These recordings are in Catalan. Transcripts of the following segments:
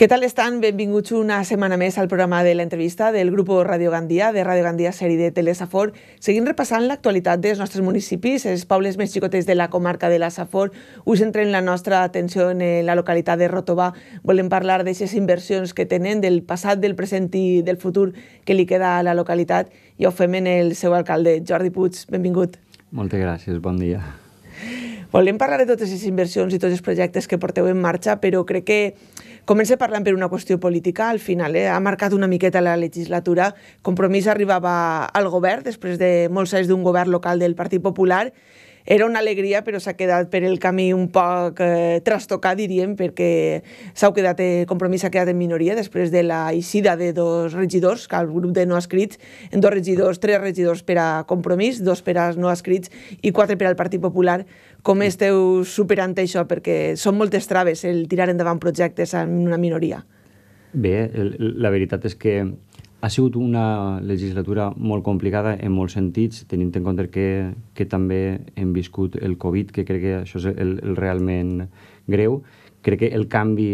Què tal estan? Benvinguts una setmana més al programa de l'entrevista del grup Radio Gandia, de Radio Gandia, sèrie de Telesafor. Seguim repassant l'actualitat dels nostres municipis, els pobles més xicotets de la comarca de la Safor. Avui centrem la nostra atenció en eh, la localitat de Rotobà. Volem parlar d'aquestes inversions que tenen, del passat, del present i del futur que li queda a la localitat. I ho fem en el seu alcalde, Jordi Puig. Benvingut. Moltes gràcies, bon dia. Volem parlar de totes les inversions i tots els projectes que porteu en marxa, però crec que Comença parlant per una qüestió política, al final eh? ha marcat una miqueta la legislatura. Compromís arribava al govern després de molts anys d'un govern local del Partit Popular. Era una alegria, però s'ha quedat per el camí un poc eh, trastocat, diríem, perquè s'ha quedat, eh, Compromís s'ha quedat en minoria després de la eixida de dos regidors, que el grup de no escrits, en dos regidors, tres regidors per a Compromís, dos per als no escrits i quatre per al Partit Popular com esteu superant això? Perquè són moltes traves el tirar endavant projectes en una minoria. Bé, la veritat és que ha sigut una legislatura molt complicada en molts sentits, tenint en compte que, que també hem viscut el Covid, que crec que això és el, el realment greu. Crec que el canvi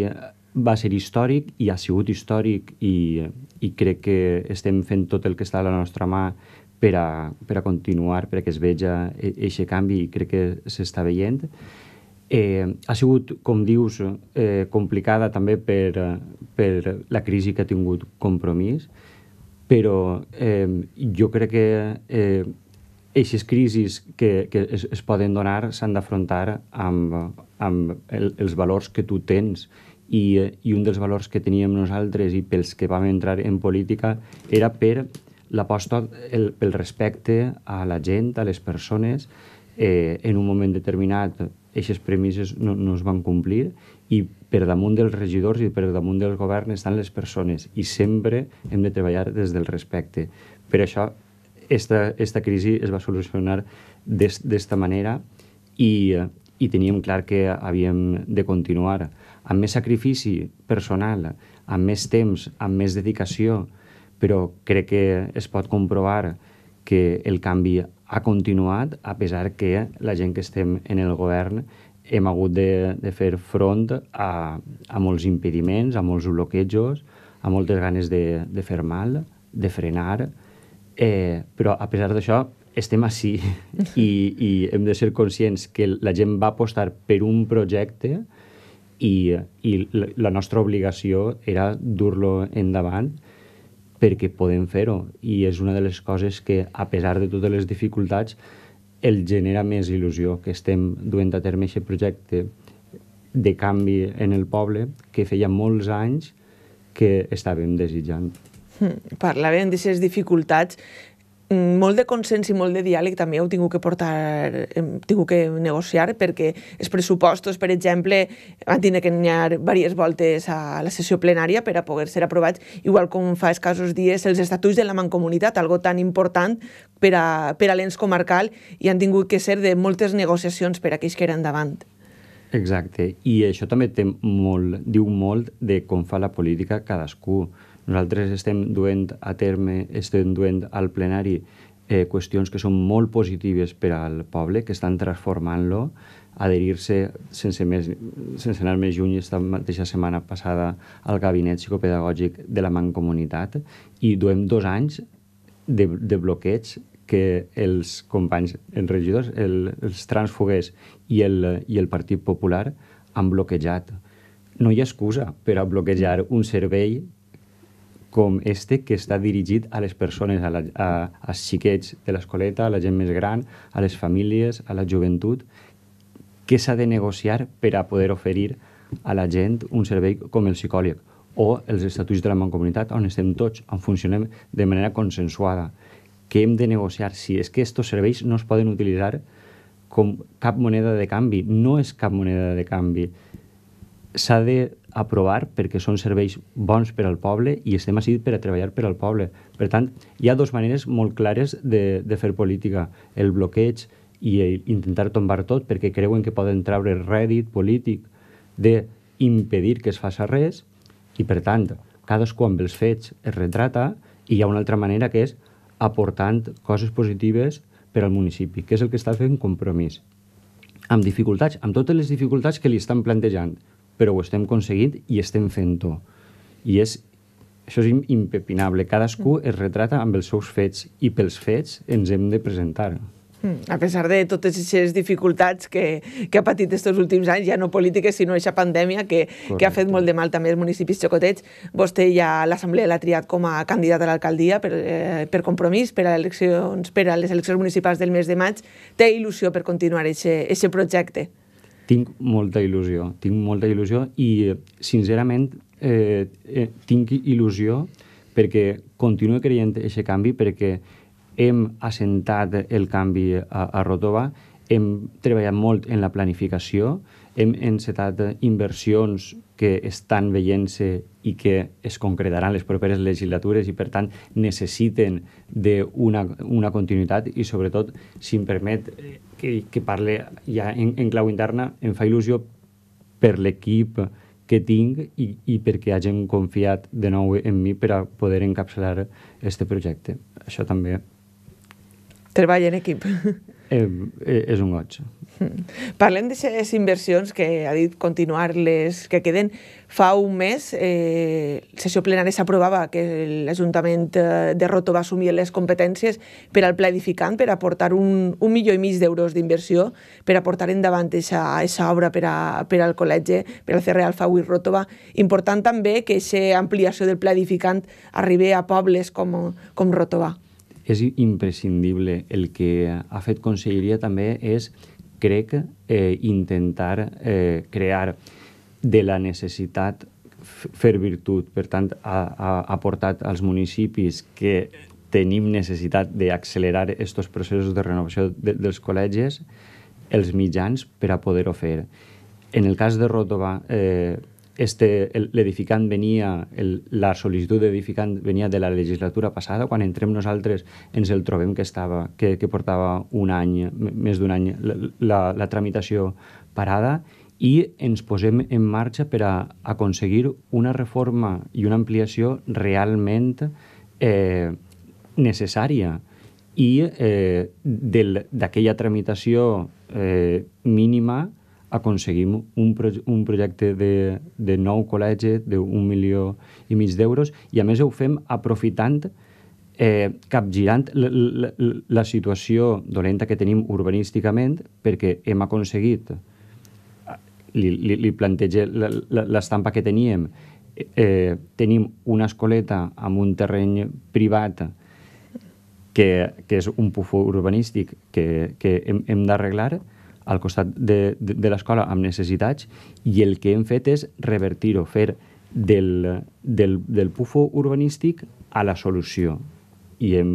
va ser històric i ha sigut històric i, i crec que estem fent tot el que està a la nostra mà per a, per a continuar, perquè es veja aquest canvi i crec que s'està veient. Eh, ha sigut, com dius, eh, complicada també per, per la crisi que ha tingut compromís, però eh, jo crec que eh, aquestes crisis que, que es, es poden donar s'han d'afrontar amb, amb el, els valors que tu tens i, eh, i un dels valors que teníem nosaltres i pels que vam entrar en política era per l'aposta pel respecte a la gent, a les persones, eh, en un moment determinat aquestes premisses no, no es van complir i per damunt dels regidors i per damunt del govern estan les persones i sempre hem de treballar des del respecte. Per això esta, esta crisi es va solucionar d'esta manera i, eh, i teníem clar que havíem de continuar amb més sacrifici personal, amb més temps, amb més dedicació, però crec que es pot comprovar que el canvi ha continuat, a pesar que la gent que estem en el govern hem hagut de, de fer front a, a molts impediments, a molts bloquejos, a moltes ganes de, de fer mal, de frenar, eh, però a pesar d'això estem així i, i hem de ser conscients que la gent va apostar per un projecte i, i la nostra obligació era dur-lo endavant perquè podem fer-ho i és una de les coses que, a pesar de totes les dificultats, el genera més il·lusió que estem duent a terme aquest projecte de canvi en el poble que feia molts anys que estàvem desitjant. Hm, parlàvem d'aquestes dificultats Mm, molt de consens i molt de diàleg també heu tingut que portar, hem tingut que negociar perquè els pressupostos, per exemple, van tindre que anar diverses voltes a la sessió plenària per a poder ser aprovats, igual com fa escassos dies els estatuts de la mancomunitat, algo tan important per a, per a l'ens comarcal i han tingut que ser de moltes negociacions per a aquells que eren davant. Exacte, i això també té molt, diu molt de com fa la política cadascú. Nosaltres estem duent a terme, estem duent al plenari eh, qüestions que són molt positives per al poble, que estan transformant-lo, adherir-se sense, més, sense anar més lluny esta mateixa setmana passada al gabinet psicopedagògic de la Mancomunitat i duem dos anys de, de bloqueig que els companys, els regidors, el, els transfuguers i el, i el Partit Popular han bloquejat. No hi ha excusa per a bloquejar un servei com este que està dirigit a les persones, a, la, a, als xiquets de l'escoleta, a la gent més gran, a les famílies, a la joventut, què s'ha de negociar per a poder oferir a la gent un servei com el psicòleg o els estatuts de la mancomunitat on estem tots, on funcionem de manera consensuada. Què hem de negociar? Si és que aquests serveis no es poden utilitzar com cap moneda de canvi, no és cap moneda de canvi. S'ha de aprovar perquè són serveis bons per al poble i estem ací per a treballar per al poble. Per tant, hi ha dues maneres molt clares de, de fer política. El bloqueig i intentar tombar tot perquè creuen que poden treure rèdit polític de impedir que es faci res i, per tant, cadascú amb els fets es retrata i hi ha una altra manera que és aportant coses positives per al municipi, que és el que està fent compromís. Amb dificultats, amb totes les dificultats que li estan plantejant, però ho estem aconseguint i estem fent-ho. I és, això és impepinable. Cadascú mm. es retrata amb els seus fets i pels fets ens hem de presentar. Mm. A pesar de totes aquestes dificultats que, que ha patit aquests últims anys, ja no polítiques, sinó aquesta pandèmia que, Correcte. que ha fet molt de mal també als municipis xocotets. Vostè ja l'Assemblea l'ha triat com a candidat a l'alcaldia per, eh, per compromís, per a, eleccions, per a les eleccions municipals del mes de maig. Té il·lusió per continuar aquest projecte? Tinc molta il·lusió, tinc molta il·lusió i, eh, sincerament, eh, eh, tinc il·lusió perquè continuo creient en aquest canvi, perquè hem assentat el canvi a, a Rotova, hem treballat molt en la planificació, hem encetat inversions que estan veient-se i que es concretaran les properes legislatures i, per tant, necessiten d'una una continuïtat i, sobretot, si em permet, eh, que, que parle ja en, en clau interna, em fa il·lusió per l'equip que tinc i, i perquè hagin confiat de nou en mi per a poder encapçalar aquest projecte. Això també. Treball en equip. Eh, és un goig. Hmm. Parlem d'aquestes inversions que ha dit continuar-les, que queden. Fa un mes, eh, sessió plenària s'aprovava que l'Ajuntament eh, de Roto va assumir les competències per al planificant, per aportar un, un milió i mig d'euros d'inversió, per aportar endavant aquesta obra per, a, per al col·legi, per al CRE Alfa i Rotova. Important també que aquesta ampliació del planificant arribi a pobles com, com Rotova. És imprescindible. El que ha fet Conselleria també és crec, eh, intentar eh, crear de la necessitat fer virtut. Per tant, ha, ha aportat als municipis que tenim necessitat d'accelerar aquests processos de renovació de, dels col·legis els mitjans per a poder-ho fer. En el cas de Ròtova, eh, este, l'edificant venia, el, la sol·licitud d'edificant venia de la legislatura passada, quan entrem nosaltres ens el trobem que, estava, que, que portava un any, més d'un any, la, la, la tramitació parada i ens posem en marxa per a aconseguir una reforma i una ampliació realment eh, necessària i eh, d'aquella tramitació eh, mínima aconseguim un, pro un projecte de, de nou col·legi d'un milió i mig d'euros i a més ho fem aprofitant eh, capgirant la, la situació dolenta que tenim urbanísticament perquè hem aconseguit li, li, li planteja l'estampa que teníem eh, tenim una escoleta amb un terreny privat que, que és un pufó urbanístic que, que hem, hem d'arreglar, al costat de, de, de l'escola amb necessitats i el que hem fet és revertir-ho, fer del, del, del pufo urbanístic a la solució. I hem,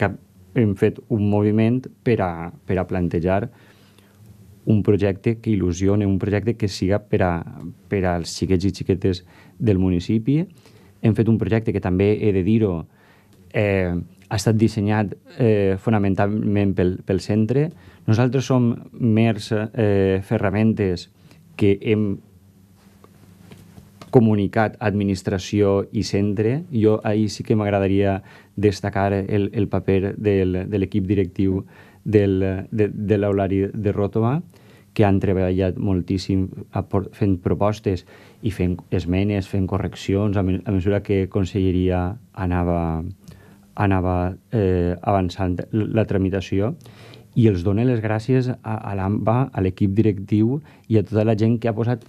cap, hem fet un moviment per a, per a plantejar un projecte que il·lusione, un projecte que siga per, a, per als xiquets i xiquetes del municipi. Hem fet un projecte que també he de dir-ho, eh, ha estat dissenyat eh, fonamentalment pel, pel centre. Nosaltres som mers eh, ferramentes que hem comunicat administració i centre. Jo ahir sí que m'agradaria destacar el, el paper del, de l'equip directiu del, de, de l'Eulari de Ròtova, que han treballat moltíssim fent propostes i fent esmenes, fent correccions a, me a mesura que Conselleria anava, anava eh, avançant la tramitació i els dono les gràcies a, a l'AMBA, a l'equip directiu i a tota la gent que ha posat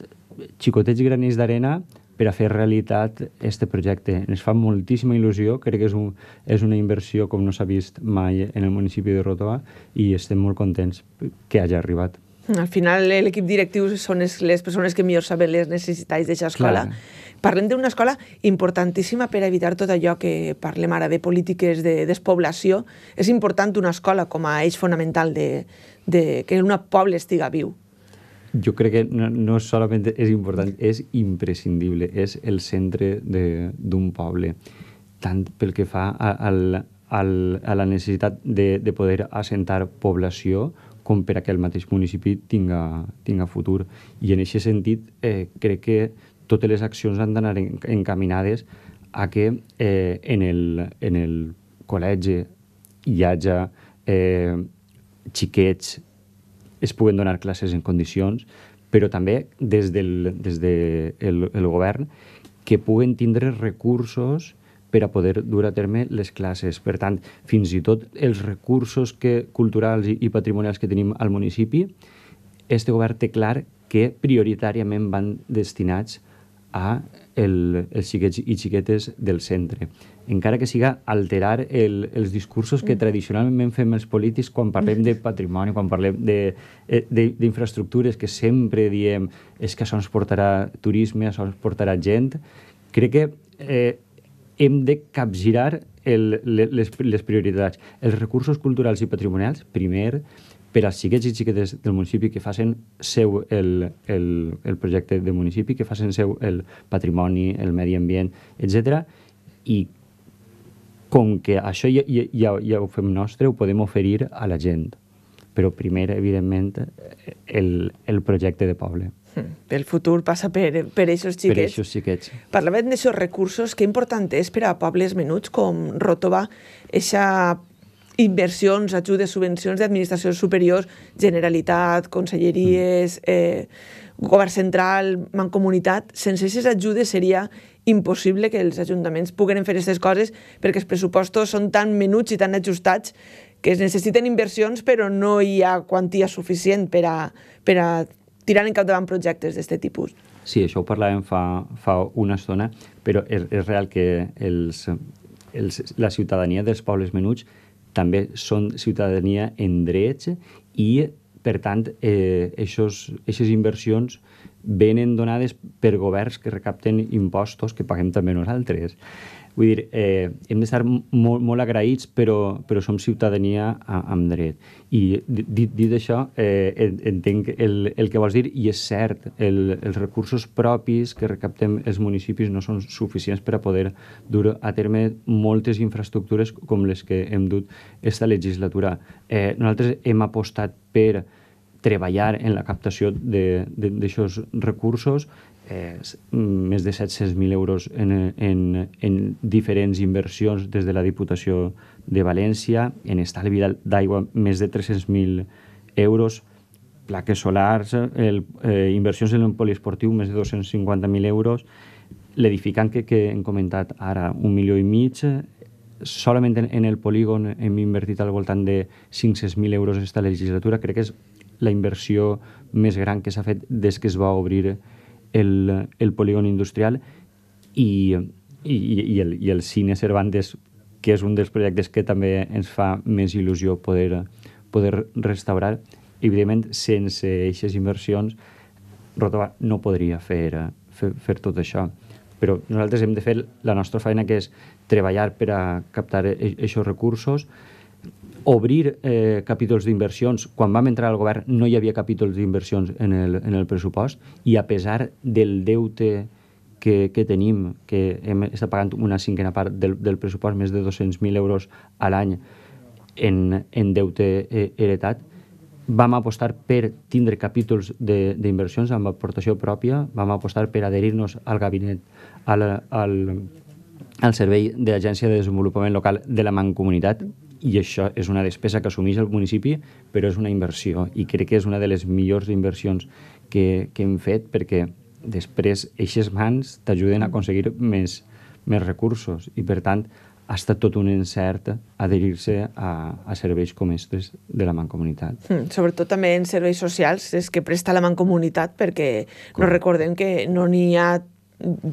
xicotets granits d'arena per a fer realitat aquest projecte. Ens fa moltíssima il·lusió, crec que és, un, és una inversió com no s'ha vist mai en el municipi de Rotoa i estem molt contents que hagi arribat. Al final l'equip directiu són les persones que millor saben les necessitats d'aquesta escola. Clar. Parlem d'una escola importantíssima per evitar tot allò que parlem ara de polítiques de despoblació. És important una escola com a eix fonamental de, de que un poble estiga viu. Jo crec que no, no, solament és important, és imprescindible, És el centre d'un poble, tant pel que fa al, al, a la necessitat de, de poder assentar població com per a que el mateix municipi tinga, tinga futur. I en aquest sentit eh, crec que totes les accions han d'anar encaminades a que eh, en, el, en el col·legi hi hagi eh, xiquets, es puguen donar classes en condicions, però també des del, des de el, el govern que puguen tindre recursos per a poder dur a terme les classes. Per tant, fins i tot els recursos que, culturals i, i patrimonials que tenim al municipi, este govern té clar que prioritàriament van destinats a el, els xiquets i xiquetes del centre. Encara que siga alterar el, els discursos que mm. tradicionalment fem els polítics quan parlem de patrimoni, quan parlem eh, d'infraestructures, que sempre diem és que això ens portarà turisme, això ens portarà gent, crec que eh, hem de capgirar el, les, les prioritats. Els recursos culturals i patrimonials, primer, per als xiquets i xiquetes del municipi que facin seu el, el, el projecte de municipi, que facin seu el patrimoni, el medi ambient, etc. I com que això ja, ja, ja ho fem nostre, ho podem oferir a la gent. Però primer, evidentment, el, el projecte de poble. Hmm. El futur passa per, per aquests xiquets. Per aquests xiquets. Parlàvem d'aquests recursos. Que important és per a pobles menuts com Rotova, eixa inversions, ajudes, subvencions d'administracions superiors, Generalitat, conselleries, hmm. eh, govern central, mancomunitat, sense aquestes ajudes seria impossible que els ajuntaments puguen fer aquestes coses perquè els pressupostos són tan menuts i tan ajustats que es necessiten inversions però no hi ha quantia suficient per a, per a tirant en cap davant projectes d'aquest tipus. Sí, això ho parlàvem fa, fa una estona, però és, és real que els, els, la ciutadania dels pobles menuts també són ciutadania en drets i, per tant, aquestes eh, inversions venen donades per governs que recapten impostos que paguem també nosaltres. Vull dir, eh, hem d'estar molt, molt agraïts, però, però som ciutadania amb dret. I dit, dit això, eh, entenc el, el que vols dir, i és cert, el, els recursos propis que recaptem els municipis no són suficients per a poder dur a terme moltes infraestructures com les que hem dut esta legislatura. Eh, nosaltres hem apostat per treballar en la captació d'aquests recursos eh, més de 700.000 euros en, en, en diferents inversions des de la Diputació de València, en estalvi d'aigua més de 300.000 euros, plaques solars, el, eh, inversions en el poliesportiu més de 250.000 euros, l'edificant que, que hem comentat ara, un milió i mig, solament en, en el polígon hem invertit al voltant de 500.000 euros aquesta legislatura, crec que és la inversió més gran que s'ha fet des que es va obrir el, el polígon industrial i, i, i, el, i el cine Cervantes, que és un dels projectes que també ens fa més il·lusió poder, poder restaurar. Evidentment, sense aquestes inversions, Rotova no podria fer, fer, fer tot això. Però nosaltres hem de fer la nostra feina, que és treballar per a captar aquests e-, recursos, obrir eh, capítols d'inversions. Quan vam entrar al govern no hi havia capítols d'inversions en, el, en el pressupost i a pesar del deute que, que tenim, que hem estat pagant una cinquena part del, del pressupost, més de 200.000 euros a l'any en, en deute eh, heretat, vam apostar per tindre capítols d'inversions amb aportació pròpia, vam apostar per adherir-nos al gabinet, al, al, al servei de l'Agència de Desenvolupament Local de la Mancomunitat, i això és una despesa que assumeix el municipi, però és una inversió i crec que és una de les millors inversions que, que hem fet perquè després eixes mans t'ajuden a aconseguir més, més recursos i per tant ha estat tot un encert adherir-se a, a serveis com estes de la Mancomunitat. Mm, sobretot també en serveis socials, és que presta la Mancomunitat perquè Correcte. no recordem que no n'hi ha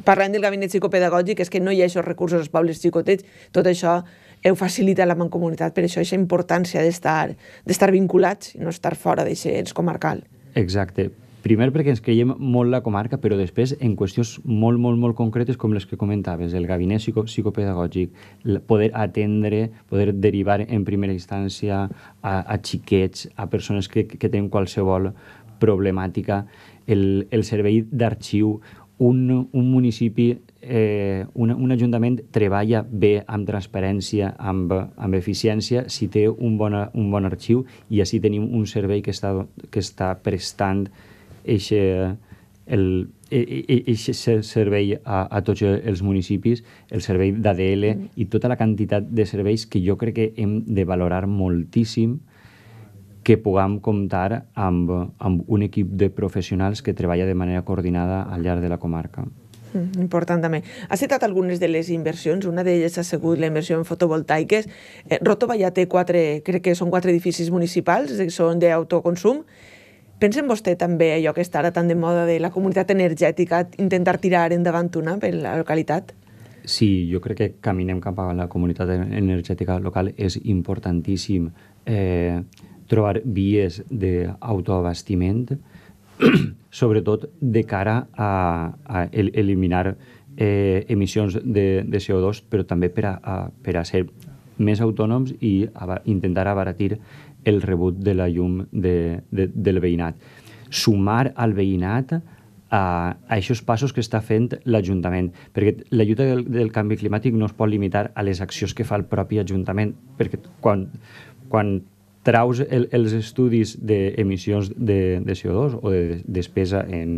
Parlem del gabinet psicopedagògic, és que no hi ha aquests recursos als pobles xicotets. Tot això ho facilita la mancomunitat, per això és importància d'estar vinculats i no estar fora d'aquest ens comarcal. Exacte. Primer perquè ens creiem molt la comarca, però després en qüestions molt, molt, molt concretes com les que comentaves, el gabinet psico psicopedagògic, poder atendre, poder derivar en primera instància a, a xiquets, a persones que, que tenen qualsevol problemàtica, el, el servei d'arxiu, un, un municipi eh, un, un ajuntament treballa bé amb transparència, amb, amb eficiència, si té un bon, un bon arxiu i així tenim un servei que està, que està prestant eixe, el, e, e, e, eixe servei a, a tots els municipis, el servei d'ADL mm. i tota la quantitat de serveis que jo crec que hem de valorar moltíssim que puguem comptar amb, amb un equip de professionals que treballa de manera coordinada al llarg de la comarca. Mm, important també. Ha citat algunes de les inversions, una d'elles ha sigut la inversió en fotovoltaiques. Eh, Rotova ja té quatre, crec que són quatre edificis municipals, que eh, són d'autoconsum. Pensen vostè també allò que està ara tan de moda de la comunitat energètica, intentar tirar endavant una per la localitat? Sí, jo crec que caminem cap a la comunitat energètica local és importantíssim eh, trobar vies d'autoabastiment, eh, sobretot de cara a, a el, eliminar eh, emissions de, de CO2, però també per a, a, per a ser més autònoms i a, intentar abaratir el rebut de la llum de, de, del veïnat. Sumar al veïnat a, a aquests passos que està fent l'Ajuntament, perquè la lluita del, del canvi climàtic no es pot limitar a les accions que fa el propi Ajuntament, perquè quan, quan traus el, els estudis d'emissions de, de CO2 o de despesa en,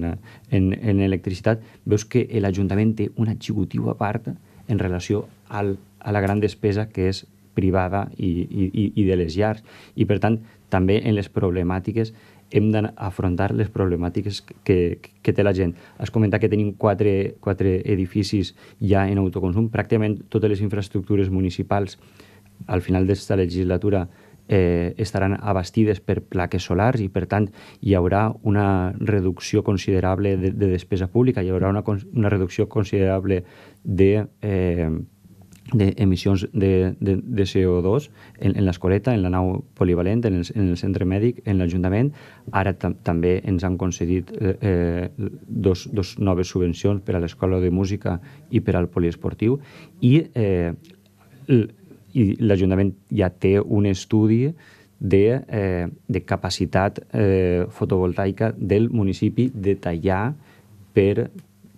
en, en electricitat, veus que l'Ajuntament té una xicotiva part en relació al, a la gran despesa que és privada i, i, i de les llars. I, per tant, també en les problemàtiques hem d'afrontar les problemàtiques que, que té la gent. Has comentat que tenim quatre, quatre edificis ja en autoconsum. Pràcticament totes les infraestructures municipals al final d'esta legislatura eh, estaran abastides per plaques solars i, per tant, hi haurà una reducció considerable de, de despesa pública, hi haurà una, una reducció considerable de... Eh, d'emissions de, de, de CO2 en, en l'escoleta, en la nau polivalent, en el, en el centre mèdic, en l'Ajuntament. Ara tam també ens han concedit eh, eh dos, dos noves subvencions per a l'Escola de Música i per al Poliesportiu. I eh, i l'Ajuntament ja té un estudi de, eh, de capacitat eh, fotovoltaica del municipi de tallar per,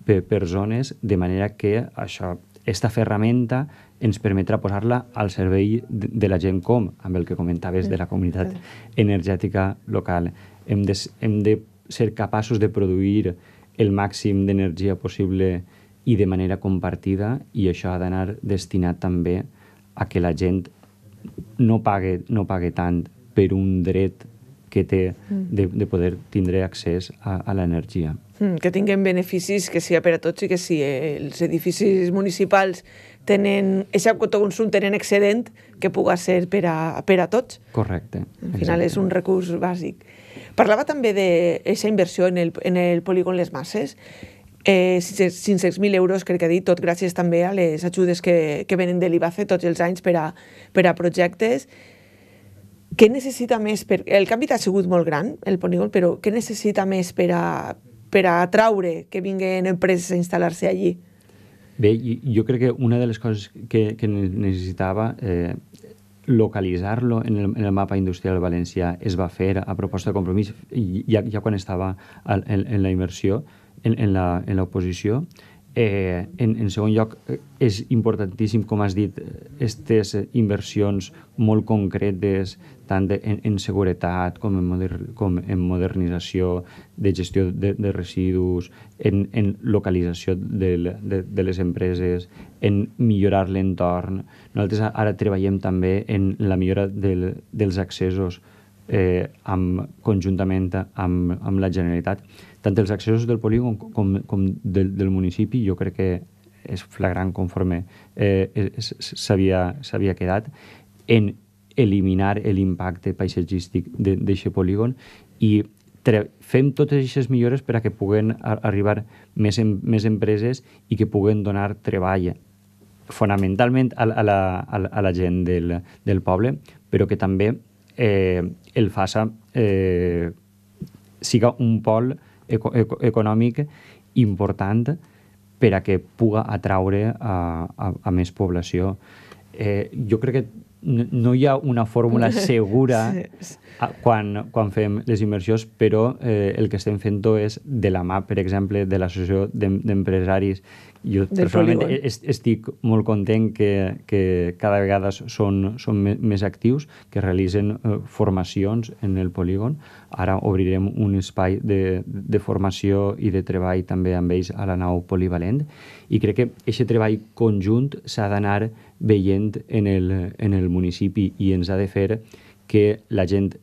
per, per zones, de manera que això, esta ferramenta ens permetrà posar-la al servei de, de la gent com, amb el que comentaves de la comunitat energètica local. Hem de, hem de ser capaços de produir el màxim d'energia possible i de manera compartida i això ha d'anar destinat també a a que la gent no pague, no pague tant per un dret que té mm. de, de poder tindre accés a, a l'energia. Mm, que tinguem beneficis que sigui per a tots i que si els edificis municipals tenen, aquest autoconsum, tenen excedent que puga ser per a, per a tots. Correcte. Al final exacte. és un recurs bàsic. Parlava també d'aquesta inversió en el, en el polígon Les Masses eh, 500.000 euros, crec que he dit, tot gràcies també a les ajudes que, que venen de l'IBACE tots els anys per a, per a projectes. Què necessita més? Per, el canvi ha sigut molt gran, el polígon, però què necessita més per a, per a atraure que vinguin empreses a instal·lar-se allí? Bé, jo crec que una de les coses que, que necessitava eh, localitzar-lo en, el, en el mapa industrial valencià es va fer a proposta de compromís ja, ja quan estava en, en la immersió, en, en, la, en l'oposició. Eh, en, en segon lloc, eh, és importantíssim, com has dit, aquestes inversions molt concretes, tant de, en, en seguretat com en, moder, com en modernització, de gestió de, de residus, en, en localització de, de, de les empreses, en millorar l'entorn. Nosaltres ara treballem també en la millora del, dels accessos, eh, amb, conjuntament amb, amb la Generalitat. Tant els accessos del polígon com, com del, del municipi jo crec que és flagrant conforme eh, s'havia quedat en eliminar l'impacte paisatgístic d'aquest polígon i fem totes aquestes millores per a que puguen arribar més, em més empreses i que puguen donar treball fonamentalment a, a, la, a, la, a la gent del, del poble, però que també eh, el FASA eh, siga un pol eco eco econòmic important per a que puga atraure a, a, a més població. Eh, jo crec que no, no hi ha una fórmula segura sí. quan, quan fem les inversions, però eh, el que estem fent és, de la mà, per exemple, de l'Associació d'Empresaris, jo Del personalment est estic molt content que, que cada vegada són, són més actius, que realitzen eh, formacions en el polígon. Ara obrirem un espai de, de formació i de treball també amb ells a la nau polivalent i crec que aquest treball conjunt s'ha d'anar veient en el, en el municipi i ens ha de fer que la gent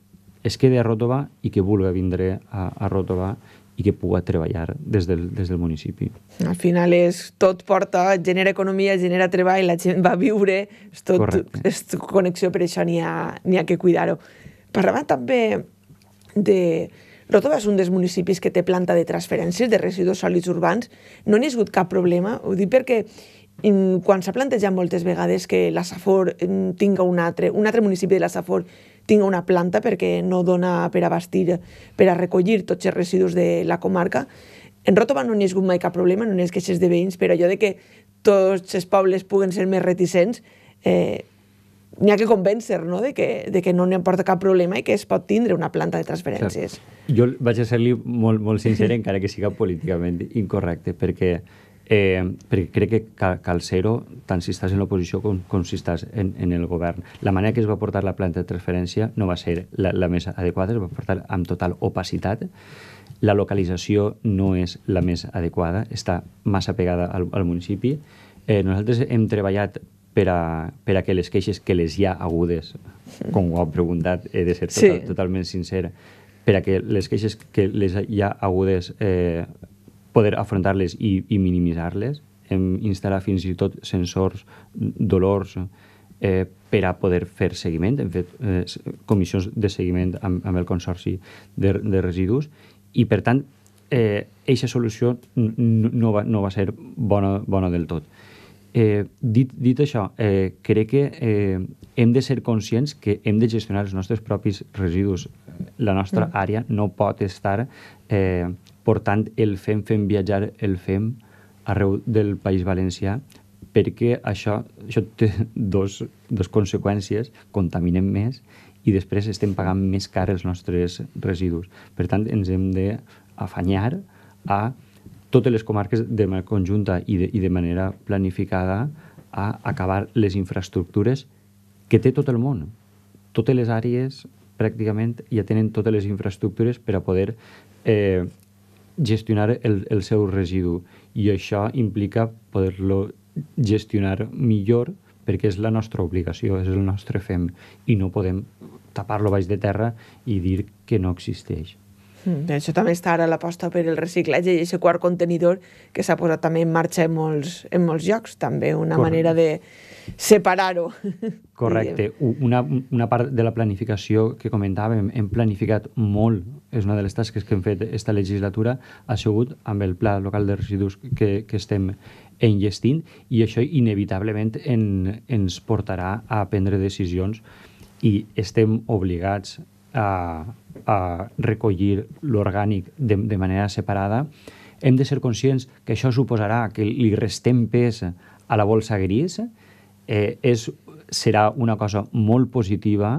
es quede a Ròtova i que vulgui vindre a, a Ròtova i que puga treballar des del, des del municipi. Al final és, tot porta, genera economia, genera treball, la gent va viure, és tot Correcte. és connexió, per això n'hi ha, ha que cuidar-ho. Parlava també de... Rotova és un dels municipis que té planta de transferències de residus sòlids urbans. No n'hi ha hagut cap problema, ho dic perquè quan s'ha plantejat moltes vegades que la Safor mm, tinga un altre, un altre municipi de la Safor tinga una planta perquè no dona per abastir, per a recollir tots els residus de la comarca, en Rotova no n'hi ha hagut mai cap problema, no n'hi ha queixes de veïns, però allò de que tots els pobles puguen ser més reticents, eh, n'hi ha que convèncer no? de, que, de que no importa cap problema i que es pot tindre una planta de transferències. Clar. Jo vaig a ser-li molt, molt sincer, encara que siga políticament incorrecte, perquè eh, perquè crec que cal, cal ser-ho tant si estàs en l'oposició com, com si estàs en, en el govern. La manera que es va portar la planta de transferència no va ser la, la més adequada, es va portar amb total opacitat. La localització no és la més adequada, està massa pegada al, al municipi. Eh, nosaltres hem treballat per a, per a que les queixes que les hi ha agudes, com ho ha preguntat, he de ser total, sí. totalment sincera, per a que les queixes que les hi ha agudes eh, poder afrontar-les i, i minimitzar-les. Hem instal·lat fins i tot sensors, dolors, eh, per a poder fer seguiment. Hem fet eh, comissions de seguiment amb, amb el Consorci de, de Residus i, per tant, eh, eixa solució no va, no va ser bona, bona del tot. Eh, dit, dit això, eh, crec que eh, hem de ser conscients que hem de gestionar els nostres propis residus. La nostra mm. àrea no pot estar eh, per tant, el FEM, fem viatjar el FEM arreu del País Valencià, perquè això, això té dos, dos conseqüències, contaminem més i després estem pagant més car els nostres residus. Per tant, ens hem d'afanyar a totes les comarques de manera conjunta i de, i de manera planificada a acabar les infraestructures que té tot el món. Totes les àrees pràcticament ja tenen totes les infraestructures per a poder eh, gestionar el, el seu residu i això implica poder-lo gestionar millor perquè és la nostra obligació, és el nostre fem i no podem tapar-lo baix de terra i dir que no existeix. Mm. Això també està ara l'aposta per el reciclatge i aquest quart contenidor que s'ha posat també en marxa en molts, en molts llocs, també una Correcte. manera de separar-ho. Correcte. Una, una part de la planificació que comentàvem, hem planificat molt, és una de les tasques que hem fet esta legislatura, ha sigut amb el pla local de residus que, que estem enllestint i això inevitablement en, ens portarà a prendre decisions i estem obligats a, a recollir l'orgànic de, de manera separada, hem de ser conscients que això suposarà que li restem pes a la bolsa gris, eh, és, serà una cosa molt positiva,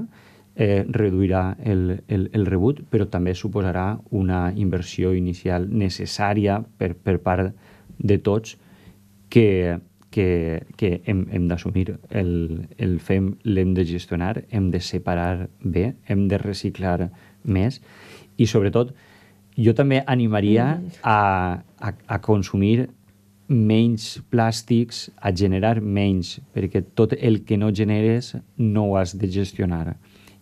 eh, reduirà el, el, el rebut, però també suposarà una inversió inicial necessària per, per part de tots que que, que hem, hem d'assumir, el, el fem, l'hem de gestionar, hem de separar bé, hem de reciclar més i sobretot jo també animaria a, a, a consumir menys plàstics, a generar menys, perquè tot el que no generes no ho has de gestionar.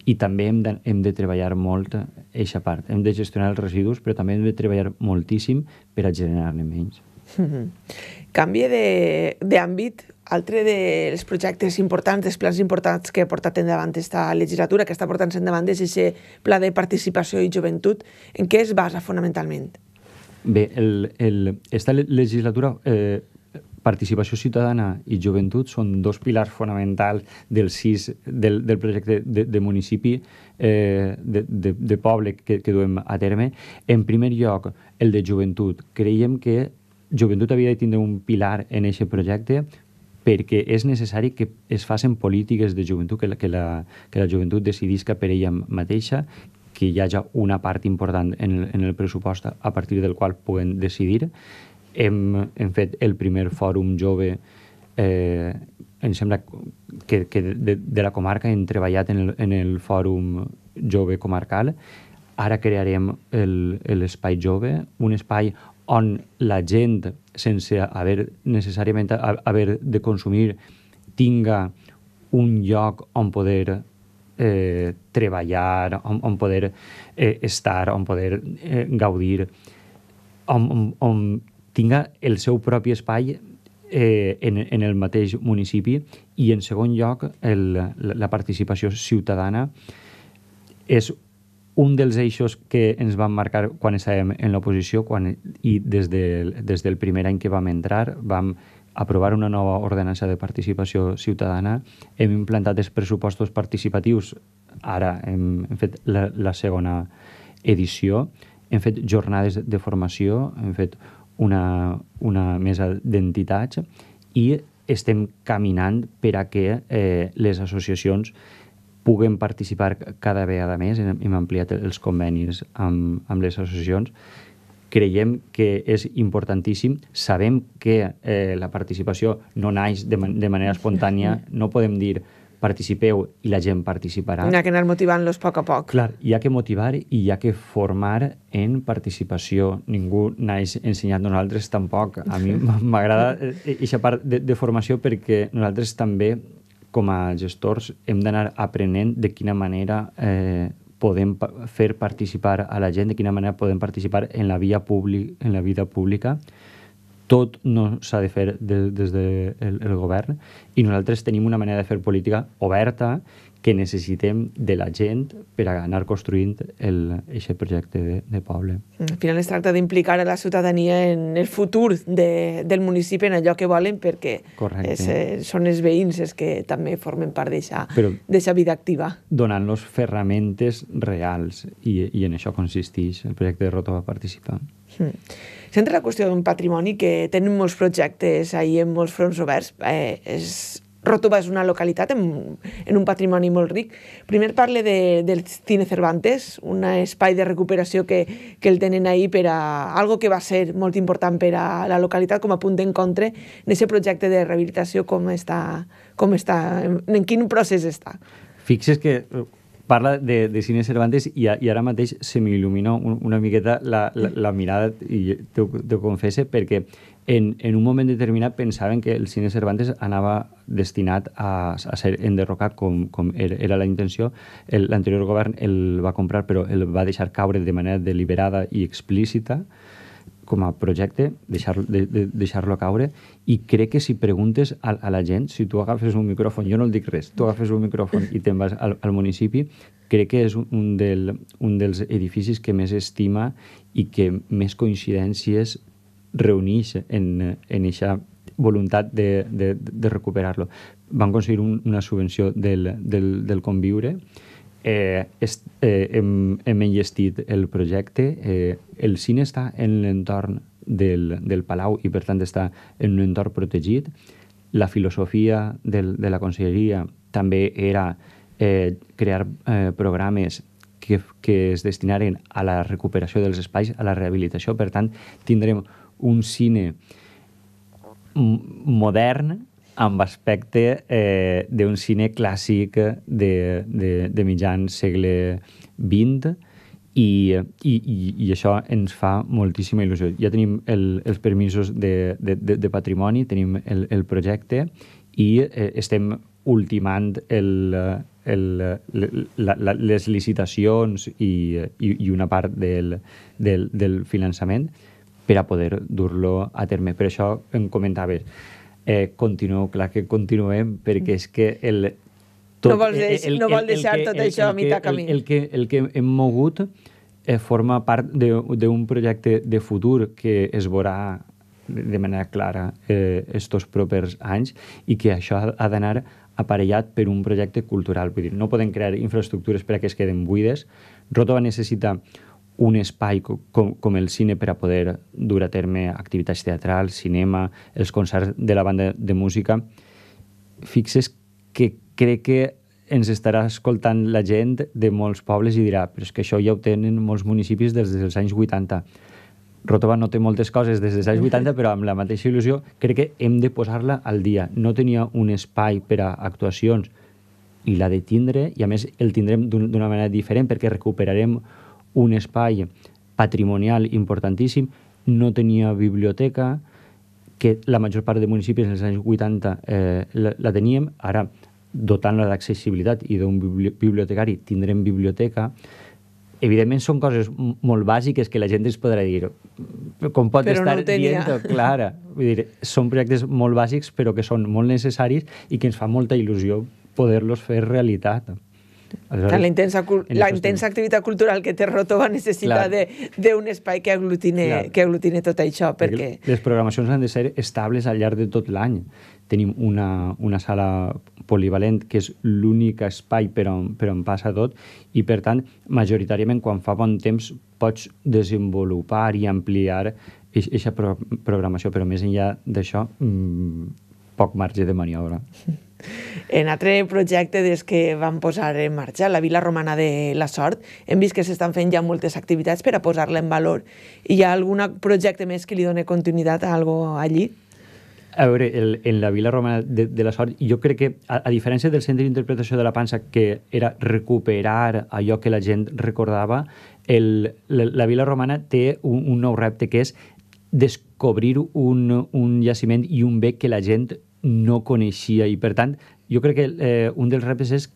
I també hem de, hem de treballar molt aquesta part. Hem de gestionar els residus, però també hem de treballar moltíssim per a generar-ne menys. Canvia d'àmbit. Altre dels projectes importants, dels plans importants que ha portat endavant aquesta legislatura, que està portant endavant, és aquest pla de participació i joventut. En què es basa fonamentalment? Bé, el, el, esta legislatura eh, participació ciutadana i joventut són dos pilars fonamentals del sis del, del projecte de, de municipi, eh, de, de, de poble que, que duem a terme. En primer lloc, el de joventut. Creiem que joventut havia de tindre un pilar en aquest projecte perquè és necessari que es facin polítiques de joventut, que la, que la, que la joventut decidisca per ella mateixa, que hi hagi una part important en el, en el pressupost a partir del qual puguen decidir. Hem, hem fet el primer fòrum jove eh, em sembla que, que de, de la comarca hem treballat en el, en el fòrum jove comarcal. Ara crearem l'espai jove, un espai on la gent, sense haver necessàriament haver de consumir, tinga un lloc on poder eh, treballar, on, on poder eh, estar, on poder eh, gaudir, on, on, on tinga el seu propi espai eh, en, en el mateix municipi i, en segon lloc, el, la participació ciutadana és un dels eixos que ens van marcar quan estàvem en l'oposició quan, i des de, des del primer any que vam entrar vam aprovar una nova ordenança de participació ciutadana, hem implantat els pressupostos participatius, ara hem, hem fet la, la segona edició, hem fet jornades de formació, hem fet una, una mesa d'entitats i estem caminant per a que eh, les associacions puguem participar cada vegada més, hem, hem ampliat els convenis amb, amb les associacions, creiem que és importantíssim. Sabem que eh, la participació no naix de, man de manera espontània, no podem dir participeu i la gent participarà. Hi ha que anar motivant-los a poc a poc. Clar, hi ha que motivar i hi ha que formar en participació. Ningú naix ensenyat nosaltres tampoc. A mi m'agrada aquesta eh, part de, de formació perquè nosaltres també com a gestors hem d'anar aprenent de quina manera eh, podem pa fer participar a la gent, de quina manera podem participar en la, via públic, en la vida pública. Tot no s'ha de fer de, des del de el govern i nosaltres tenim una manera de fer política oberta que necessitem de la gent per a anar construint aquest projecte de, de poble. Al final es tracta d'implicar a la ciutadania en el futur de, del municipi, en allò que volen, perquè és, eh, són els veïns els que també formen part d'aquesta vida activa. Donant-los ferramentes reals, i, i en això consisteix el projecte de Roto va participar. Mm. S'entra la qüestió d'un patrimoni que tenen molts projectes ahir en molts fronts oberts. Eh, és Ròtova és una localitat en, en un patrimoni molt ric. Primer parle de, del Cine Cervantes, un espai de recuperació que, que el tenen ahir per a algo que va ser molt important per a la localitat com a punt d'encontre en aquest projecte de rehabilitació com està, com està en, en quin procés està. Fixes que eh, parla de, de Cine Cervantes i, a, i ara mateix se m'il·lumina una miqueta la, la, la mirada, i t'ho confesse, perquè en, en un moment determinat pensaven que el cine Cervantes anava destinat a, a ser enderrocat com, com era la intenció. L'anterior govern el va comprar però el va deixar caure de manera deliberada i explícita com a projecte, deixar-lo de, de, deixar caure, i crec que si preguntes a, a la gent, si tu agafes un micròfon, jo no el dic res, tu agafes un micròfon i te'n vas al, al municipi, crec que és un, del, un dels edificis que més estima i que més coincidències reunix en, en voluntat de, de, de recuperar-lo. Van aconseguir un, una subvenció del, del, del conviure, eh, est, eh, hem, hem enllestit el projecte, eh, el cine està en l'entorn del, del Palau i per tant està en un entorn protegit, la filosofia del, de la conselleria també era eh, crear eh, programes que, que es destinaren a la recuperació dels espais, a la rehabilitació. Per tant, tindrem un cine modern amb aspecte eh, d'un cine clàssic de, de, de mitjan segle XX i, i, i i això ens fa moltíssima il·lusió. Ja tenim el, els permisos de, de, de, de patrimoni, tenim el, el projecte i eh, estem ultimant el, el, la, la, les licitacions i, i, i una part del, del, del finançament per a poder dur-lo a terme. Per això em comentaves, eh, continuo, clar que continuem, perquè és que el, tot, no vols, deix, el, el, no vol deixar el, el que, tot això el, a mitjà camí. El, el, que, el que hem mogut eh, forma part d'un projecte de futur que es veurà de manera clara eh, estos propers anys i que això ha, ha d'anar aparellat per un projecte cultural. Vull dir, no podem crear infraestructures per a que es queden buides. Rotova necessita necessitar un espai com, com el cine per a poder dur a terme activitats teatrals, cinema, els concerts de la banda de música, fixes que crec que ens estarà escoltant la gent de molts pobles i dirà però és que això ja ho tenen molts municipis des dels anys 80. Rotova no té moltes coses des dels anys 80, però amb la mateixa il·lusió crec que hem de posar-la al dia. No tenia un espai per a actuacions i l'ha de tindre, i a més el tindrem d'una manera diferent perquè recuperarem un espai patrimonial importantíssim, no tenia biblioteca, que la major part de municipis en els anys 80 eh, la, la teníem, ara dotant-la d'accessibilitat i d'un bibliotecari tindrem biblioteca, evidentment són coses molt bàsiques que la gent es podrà dir com pot però estar no dient clara. Vull dir, són projectes molt bàsics però que són molt necessaris i que ens fa molta il·lusió poder-los fer realitat. Aleshores, la intensa, la intensa activitat cultural que té Rotova necessita d'un espai que aglutine, Clar. que aglutine tot això. Perquè... perquè... Les programacions han de ser estables al llarg de tot l'any. Tenim una, una sala polivalent que és l'únic espai per on, per on passa tot i, per tant, majoritàriament quan fa bon temps pots desenvolupar i ampliar aquesta programació, però més enllà d'això, mmm, poc marge de maniobra. Sí. Mm. En altre projecte des que van posar en marxa la Vila Romana de la Sort, hem vist que s'estan fent ja moltes activitats per a posar-la en valor. Hi ha algun projecte més que li doni continuïtat a algo allí? A veure, el, en la Vila Romana de, de la Sort, jo crec que, a, a diferència del Centre d'Interpretació de la Pansa, que era recuperar allò que la gent recordava, el, la, la Vila Romana té un, un nou repte, que és descobrir un, un jaciment i un bé que la gent no coneixia i per tant jo crec que eh, un dels reptes és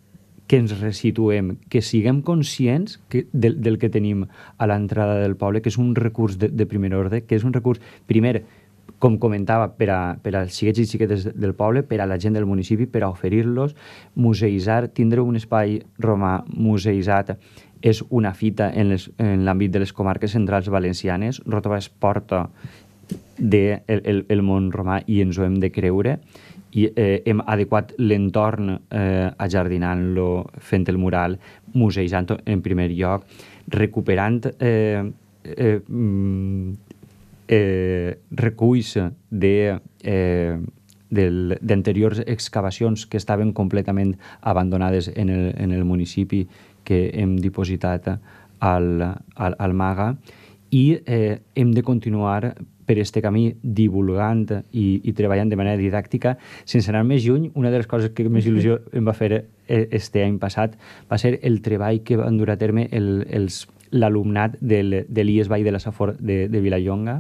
que ens resituem, que siguem conscients que, del, del que tenim a l'entrada del poble, que és un recurs de, de primer ordre, que és un recurs, primer, com comentava, per, a, per als xiquets i xiquetes del poble, per a la gent del municipi, per a oferir-los, museïsar, tindre un espai romà museïsat és una fita en l'àmbit de les comarques centrals valencianes. Rotova es porta del de el, el món romà i ens ho hem de creure i eh, hem adequat l'entorn eh, ajardinant-lo, fent el mural, museejant en primer lloc, recuperant eh, eh, mm, eh, reculls de... Eh, d'anteriors excavacions que estaven completament abandonades en el, en el municipi que hem dipositat al, al, al MAGA i eh, hem de continuar per este camí divulgant i, i treballant de manera didàctica. Sense anar més lluny, una de les coses que més il·lusió em va fer eh, este any passat va ser el treball que van dur a terme el, els l'alumnat del, de l'IES Vall de la Safor de, de Vilallonga,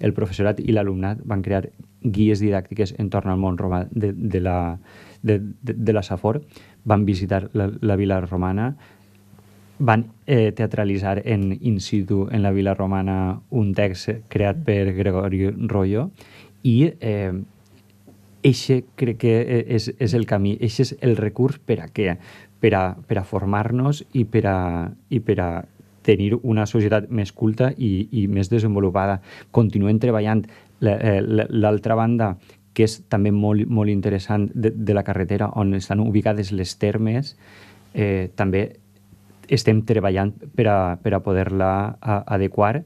el professorat i l'alumnat van crear guies didàctiques en torn al món romà de, de, la, de, de, de la Safor, van visitar la, la vila romana, van eh, teatralitzar en in situ en la Vila Romana un text creat per Gregori Rollo i eh, eixe crec que és, és el camí, eixe és el recurs per a què? Per a, per a formar-nos i, per a, i per a tenir una societat més culta i, i més desenvolupada. Continuem treballant eh, l'altra banda que és també molt, molt interessant de, de la carretera on estan ubicades les termes, eh, també estem treballant per a, per a poder-la adequar.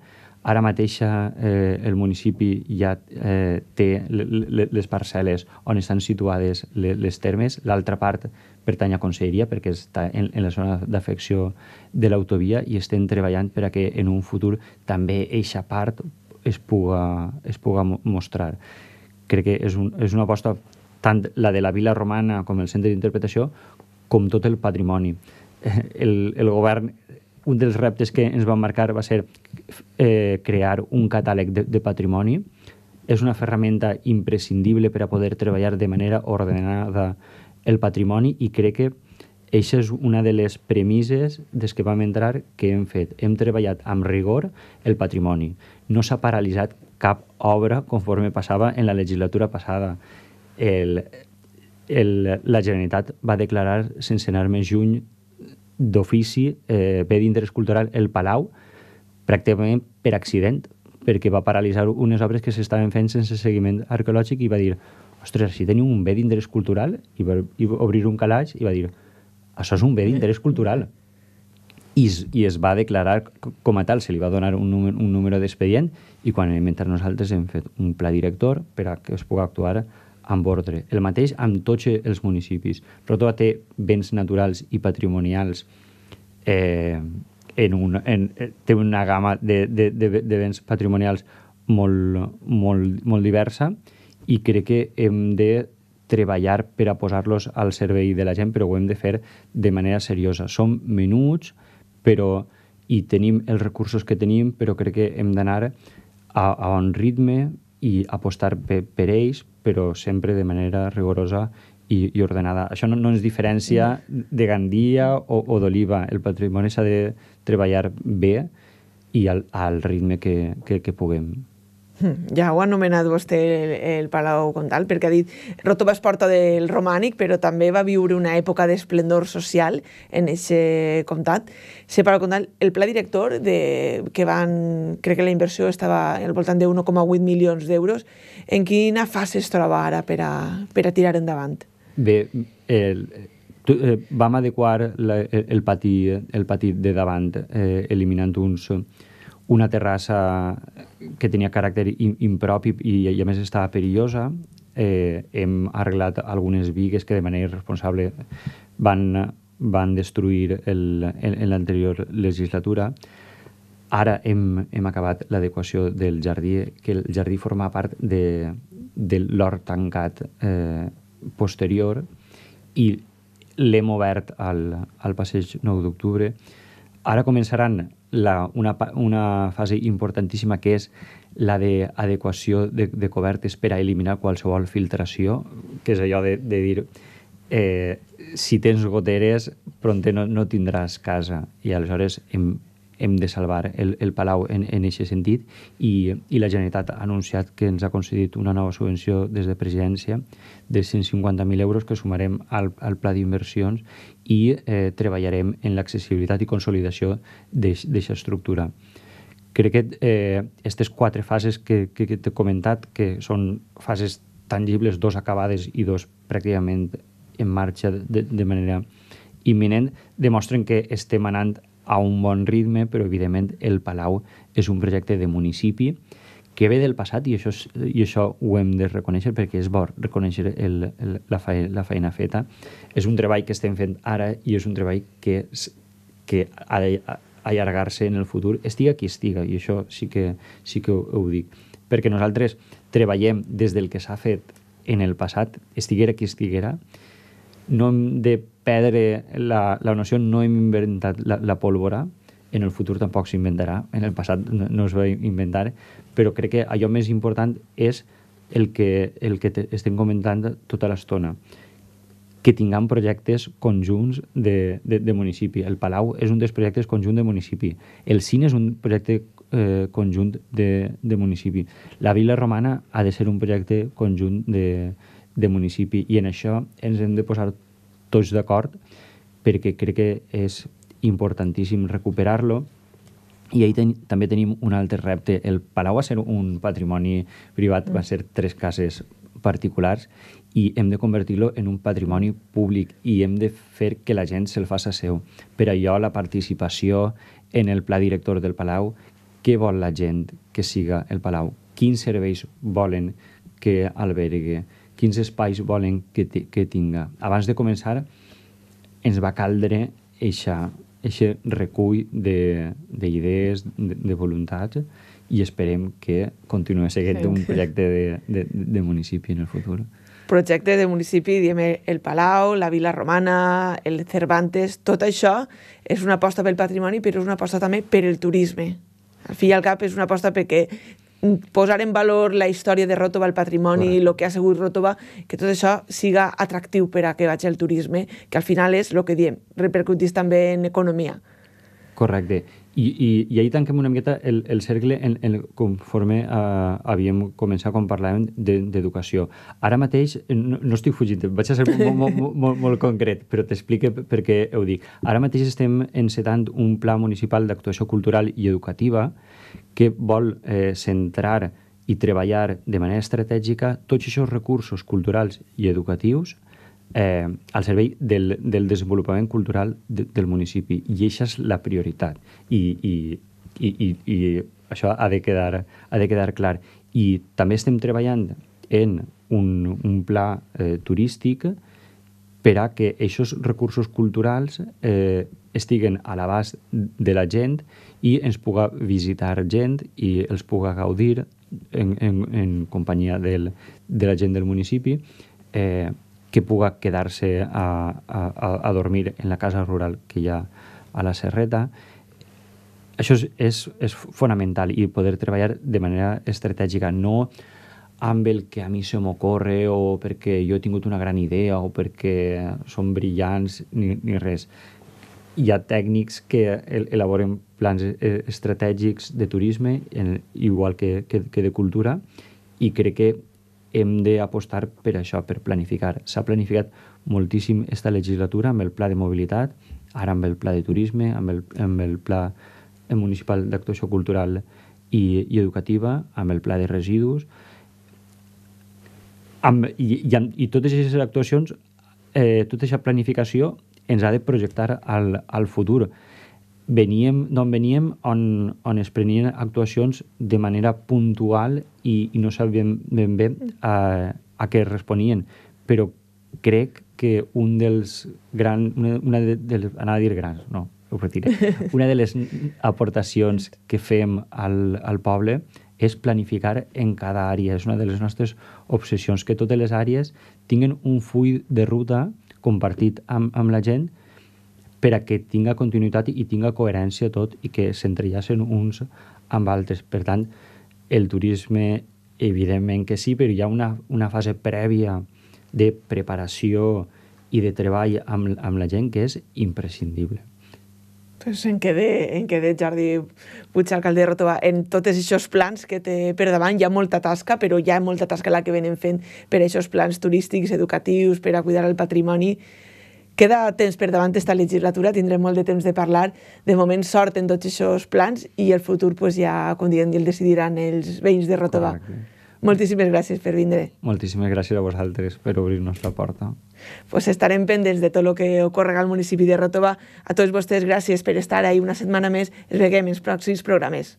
Ara mateix eh, el municipi ja eh, té les parcel·les on estan situades les, les termes. L'altra part pertany a Conselleria perquè està en, en la zona d'afecció de l'autovia i estem treballant per a que en un futur també eixa part es puga, es puga mostrar. Crec que és, un, és una aposta tant la de la Vila Romana com el Centre d'Interpretació com tot el patrimoni. el, el govern un dels reptes que ens van marcar va ser eh, crear un catàleg de, de patrimoni. És una ferramenta imprescindible per a poder treballar de manera ordenada el patrimoni i crec que això és una de les premisses des que vam entrar que hem fet. Hem treballat amb rigor el patrimoni. No s'ha paralitzat cap obra conforme passava en la legislatura passada. El, el, la Generalitat va declarar sense anar més juny d'ofici eh, bé d'interès cultural el Palau, pràcticament per accident, perquè va paralitzar unes obres que s'estaven fent sense seguiment arqueològic i va dir, ostres, si teniu un bé d'interès cultural, i va i va obrir un calaix i va dir, això és un bé d'interès cultural. I, I es va declarar com a tal, se li va donar un, número, un número d'expedient i quan hem entrat nosaltres hem fet un pla director per a que es pugui actuar amb ordre. El mateix amb tots els municipis. Rotova té béns naturals i patrimonials eh, en un, en, té una gamma de, de, de, de béns patrimonials molt, molt, molt diversa i crec que hem de treballar per a posar-los al servei de la gent, però ho hem de fer de manera seriosa. Som menuts però, i tenim els recursos que tenim, però crec que hem d'anar a, a un ritme i apostar per, per ells, però sempre de manera rigorosa i, i ordenada. Això no, no ens diferencia de Gandia o, o d'Oliva. El patrimoni s'ha de treballar bé i al, al ritme que, que, que puguem. Hmm, ja ho ha anomenat vostè el, el Palau Condal, perquè ha dit Roto és porta del romànic, però també va viure una època d'esplendor social en aquest comtat. Se Palau Condal, el pla director, de, que van, crec que la inversió estava al voltant de 1,8 milions d'euros, en quina fase es troba ara per a, per a tirar endavant? Bé, el, eh, vam adequar la, el, pati, el pati de davant, eh, eliminant uns, una terrassa que tenia caràcter impropi i, i a més estava perillosa. Eh, hem arreglat algunes vigues que de manera irresponsable van, van destruir el, en, en l'anterior legislatura. Ara hem, hem acabat l'adequació del jardí, que el jardí forma part de, de l'hort tancat eh, posterior i l'hem obert al, al passeig 9 d'octubre. Ara començaran la, una, una fase importantíssima que és la d'adequació de, de cobertes per a eliminar qualsevol filtració, que és allò de, de dir eh, si tens goteres, pronte no, no tindràs casa. I aleshores, en hem de salvar el, el Palau en, en aquest sentit i, i la Generalitat ha anunciat que ens ha concedit una nova subvenció des de presidència de 150.000 euros que sumarem al, al pla d'inversions i eh, treballarem en l'accessibilitat i consolidació d'aquesta estructura. Crec que aquestes eh, quatre fases que, que, que t'he comentat, que són fases tangibles, dos acabades i dos pràcticament en marxa de, de manera imminent, demostren que estem anant a un bon ritme, però evidentment el Palau és un projecte de municipi que ve del passat i això, és, i això ho hem de reconèixer perquè és bo reconèixer el, el, la, feina, la feina feta. És un treball que estem fent ara i és un treball que, que ha d'allargar-se en el futur, estiga qui estiga, i això sí que, sí que ho, ho dic. Perquè nosaltres treballem des del que s'ha fet en el passat, estiguera qui estiguera, no hem de perdre la, la noció, no hem inventat la, la pólvora, en el futur tampoc s'inventarà, en el passat no, no es va inventar, però crec que allò més important és el que, el que te, estem comentant tota l'estona, que tinguem projectes conjunts de, de, de municipi. El Palau és un dels projectes conjunt de municipi. El cine és un projecte eh, conjunt de, de municipi. La Vila Romana ha de ser un projecte conjunt de municipi de municipi i en això ens hem de posar tots d'acord perquè crec que és importantíssim recuperar-lo i ahir ten també tenim un altre repte. El Palau va ser un patrimoni privat, mm. va ser tres cases particulars i hem de convertir-lo en un patrimoni públic i hem de fer que la gent se'l faci seu. Per allò la participació en el pla director del Palau, què vol la gent que siga el Palau, quins serveis volen que albergui? quins espais volen que, que tinga. Abans de començar, ens va caldre eixa, recull d'idees, de, de, de voluntats, i esperem que continuï seguint un projecte de, de, de municipi en el futur. Projecte de municipi, diem el Palau, la Vila Romana, el Cervantes, tot això és una aposta pel patrimoni, però és una aposta també per el turisme. Al fi i al cap és una aposta perquè posar en valor la història de Rotova, el patrimoni, el que ha sigut Rotova, que tot això siga atractiu per a que vagi el turisme, que al final és el que diem, repercutís també en economia. Correcte. I, i, i ahir tanquem una miqueta el, el cercle en, en, conforme uh, havíem començat quan parlàvem d'educació. De, Ara mateix, no, no estic fugint, vaig a ser molt, molt, molt, molt concret, però t'explique per què ho dic. Ara mateix estem encetant un pla municipal d'actuació cultural i educativa que vol eh, centrar i treballar de manera estratègica tots aquests recursos culturals i educatius eh, al servei del, del desenvolupament cultural de, del municipi. I això és la prioritat. I, i, i, i, i això ha de, quedar, ha de quedar clar. I també estem treballant en un, un pla eh, turístic per a que aquests recursos culturals eh, estiguen a l'abast de la gent i ens puga visitar gent i els puga gaudir en, en, en companyia del, de la gent del municipi, eh, que puga quedar-se a, a, a dormir en la casa rural que hi ha a la Serreta. Això és, és, és fonamental i poder treballar de manera estratègica, no amb el que a mi se m'ocorre o perquè jo he tingut una gran idea o perquè són brillants ni, ni res. Hi ha tècnics que elaboren plans eh, estratègics de turisme, en, igual que, que, que de cultura, i crec que hem d'apostar per això, per planificar. S'ha planificat moltíssim esta legislatura amb el pla de mobilitat, ara amb el pla de turisme, amb el, amb el pla eh, municipal d'actuació cultural i, i educativa, amb el pla de residus, amb, i, i, amb, i totes aquestes actuacions, eh, tota aquesta planificació ens ha de projectar al, al futur. Veníem d'on veníem, on, on es prenien actuacions de manera puntual i, i no sabíem ben bé a, a què responien. Però crec que un dels grans... Una, una de, de, anava a dir grans, no, ho retiré. Una de les aportacions que fem al, al poble és planificar en cada àrea. És una de les nostres obsessions, que totes les àrees tinguin un full de ruta compartit amb, amb la gent per a que tinga continuïtat i tinga coherència tot i que s'entrellacen uns amb altres. Per tant, el turisme, evidentment que sí, però hi ha una, una fase prèvia de preparació i de treball amb, amb la gent que és imprescindible. Doncs pues en què de, en què de Jordi Puig, alcalde de Rotova, en tots aquests plans que té per davant hi ha molta tasca, però hi ha molta tasca la que venen fent per a aquests plans turístics, educatius, per a cuidar el patrimoni. Queda temps per davant aquesta legislatura, tindrem molt de temps de parlar. De moment, sort en tots aquests plans i el futur pues, ja, com diuen, el decidiran els veïns de Rotova. Correcte. Moltíssimes gràcies per vindre. Moltíssimes gràcies a vosaltres per obrir-nos la porta pues estarem pendents de tot el que ocorre al municipi de Rotova. A tots vostès, gràcies per estar ahí una setmana més. Ens veiem els pròxims programes.